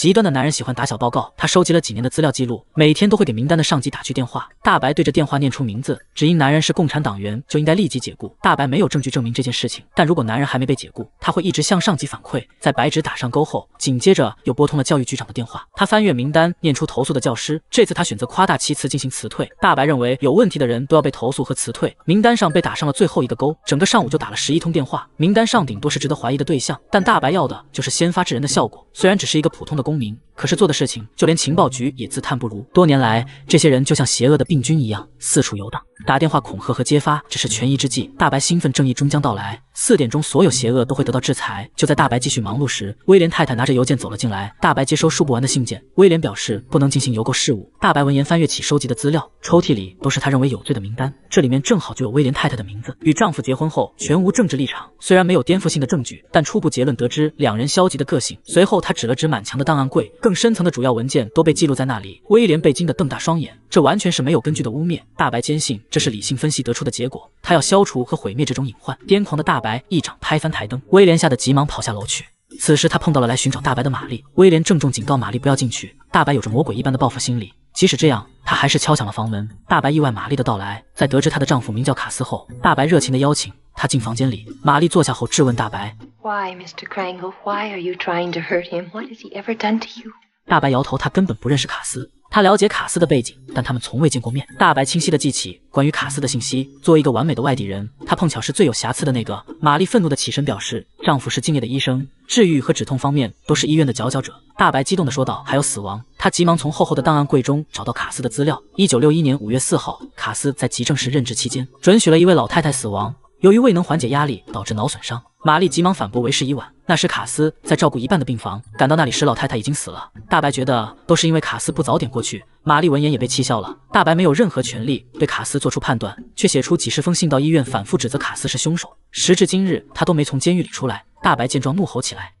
极端的男人喜欢打小报告，他收集了几年的资料记录，每天都会给名单的上级打去电话。大白对着电话念出名字，只因男人是共产党员，就应该立即解雇。大白没有证据证明这件事情，但如果男人还没被解雇，他会一直向上级反馈。在白纸打上勾后，紧接着又拨通了教育局长的电话。他翻阅名单，念出投诉的教师，这次他选择夸大其词进行辞退。大白认为有问题的人都要被投诉和辞退，名单上被打上了最后一个勾。整个上午就打了十一通电话，名单上顶多是值得怀疑的对象，但大白要的就是先发制人的效果。虽然只是一个普通的工。功名。可是做的事情，就连情报局也自叹不如。多年来，这些人就像邪恶的病菌一样四处游荡，打电话恐吓和揭发只是权宜之计。大白兴奋，正义终将到来。四点钟，所有邪恶都会得到制裁。就在大白继续忙碌时，威廉太太拿着邮件走了进来。大白接收数不完的信件。威廉表示不能进行邮购事务。大白闻言翻阅起收集的资料，抽屉里都是他认为有罪的名单，这里面正好就有威廉太太的名字。与丈夫结婚后，全无政治立场。虽然没有颠覆性的证据，但初步结论得知两人消极的个性。随后，他指了指满墙的档案柜。更深层的主要文件都被记录在那里。威廉被惊得瞪大双眼，这完全是没有根据的污蔑。大白坚信这是理性分析得出的结果，他要消除和毁灭这种隐患。癫狂的大白一掌拍翻台灯，威廉吓得急忙跑下楼去。此时他碰到了来寻找大白的玛丽。威廉郑重警告玛丽不要进去。大白有着魔鬼一般的报复心理，即使这样。还是敲响了房门。大白意外玛丽的到来，在得知她的丈夫名叫卡斯后，大白热情的邀请她进房间里。玛丽坐下后质问大白：“Why, Mr. Crangle? Why are you trying to hurt him? What has he ever done to you?” 大白摇头，他根本不认识卡斯。他了解卡斯的背景，但他们从未见过面。大白清晰的记起关于卡斯的信息。作为一个完美的外地人，他碰巧是最有瑕疵的那个。玛丽愤怒的起身表示，丈夫是敬业的医生，治愈和止痛方面都是医院的佼佼者。大白激动的说道：“还有死亡。”他急忙从厚厚的档案柜中找到卡斯的资料。一九六一年五月四号，卡斯在急诊室任职期间，准许了一位老太太死亡，由于未能缓解压力，导致脑损伤。玛丽急忙反驳，为时已晚。那时卡斯在照顾一半的病房，赶到那里时，老太太已经死了。大白觉得都是因为卡斯不早点过去。玛丽闻言也被气笑了。大白没有任何权利对卡斯做出判断，却写出几十封信到医院，反复指责卡斯是凶手。时至今日，他都没从监狱里出来。大白见状怒吼起来。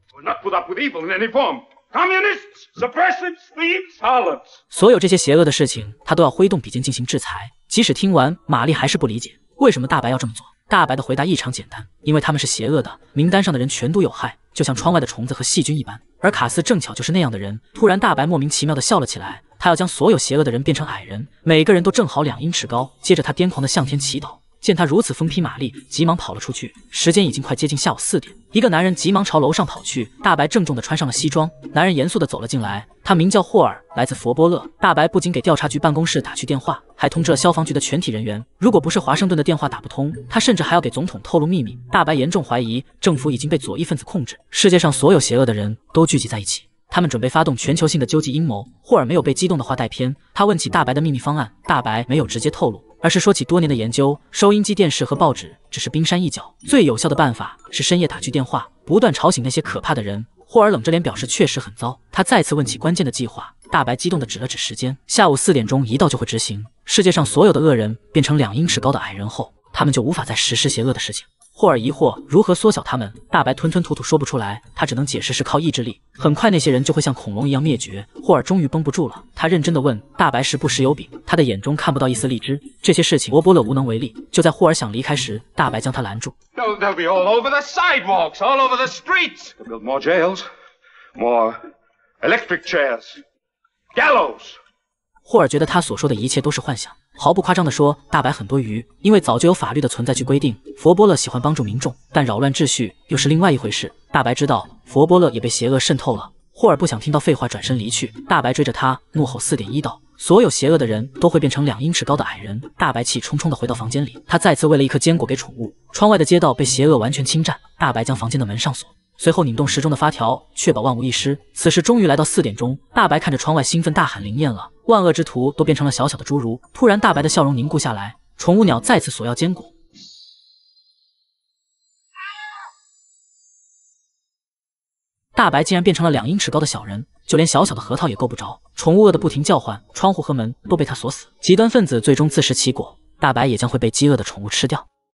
communists, harlots suppressives, thieves, 所有这些邪恶的事情，他都要挥动笔尖进行制裁。即使听完，玛丽还是不理解为什么大白要这么做。大白的回答异常简单，因为他们是邪恶的，名单上的人全都有害，就像窗外的虫子和细菌一般。而卡斯正巧就是那样的人。突然，大白莫名其妙的笑了起来，他要将所有邪恶的人变成矮人，每个人都正好两英尺高。接着，他癫狂的向天祈祷。见他如此风披马力，急忙跑了出去。时间已经快接近下午四点，一个男人急忙朝楼上跑去。大白郑重地穿上了西装，男人严肃地走了进来。他名叫霍尔，来自佛波勒。大白不仅给调查局办公室打去电话，还通知了消防局的全体人员。如果不是华盛顿的电话打不通，他甚至还要给总统透露秘密。大白严重怀疑政府已经被左翼分子控制，世界上所有邪恶的人都聚集在一起，他们准备发动全球性的究极阴谋。霍尔没有被激动的话带偏，他问起大白的秘密方案，大白没有直接透露。而是说起多年的研究，收音机、电视和报纸只是冰山一角。最有效的办法是深夜打去电话，不断吵醒那些可怕的人。霍尔冷着脸表示，确实很糟。他再次问起关键的计划，大白激动地指了指时间，下午四点钟一到就会执行。世界上所有的恶人变成两英尺高的矮人后，他们就无法再实施邪恶的事情。霍尔疑惑如何缩小他们，大白吞吞吐吐说不出来，他只能解释是靠意志力。很快那些人就会像恐龙一样灭绝。霍尔终于绷不住了，他认真地问大白：“食不食有饼？”他的眼中看不到一丝荔枝。这些事情伯伯勒无能为力。就在霍尔想离开时，大白将他拦住。霍尔觉得他所说的一切都是幻想，毫不夸张地说，大白很多余，因为早就有法律的存在去规定。佛波勒喜欢帮助民众，但扰乱秩序又是另外一回事。大白知道佛波勒也被邪恶渗透了。霍尔不想听到废话，转身离去。大白追着他怒吼四点一所有邪恶的人都会变成两英尺高的矮人。大白气冲冲地回到房间里，他再次喂了一颗坚果给宠物。窗外的街道被邪恶完全侵占。大白将房间的门上锁。随后拧动时钟的发条，确保万无一失。此时终于来到四点钟，大白看着窗外，兴奋大喊：“灵验了！万恶之徒都变成了小小的侏儒。”突然，大白的笑容凝固下来，宠物鸟再次索要坚果。大白竟然变成了两英尺高的小人，就连小小的核桃也够不着。宠物饿的不停叫唤，窗户和门都被他锁死。极端分子最终自食其果，大白也将会被饥饿的宠物吃掉。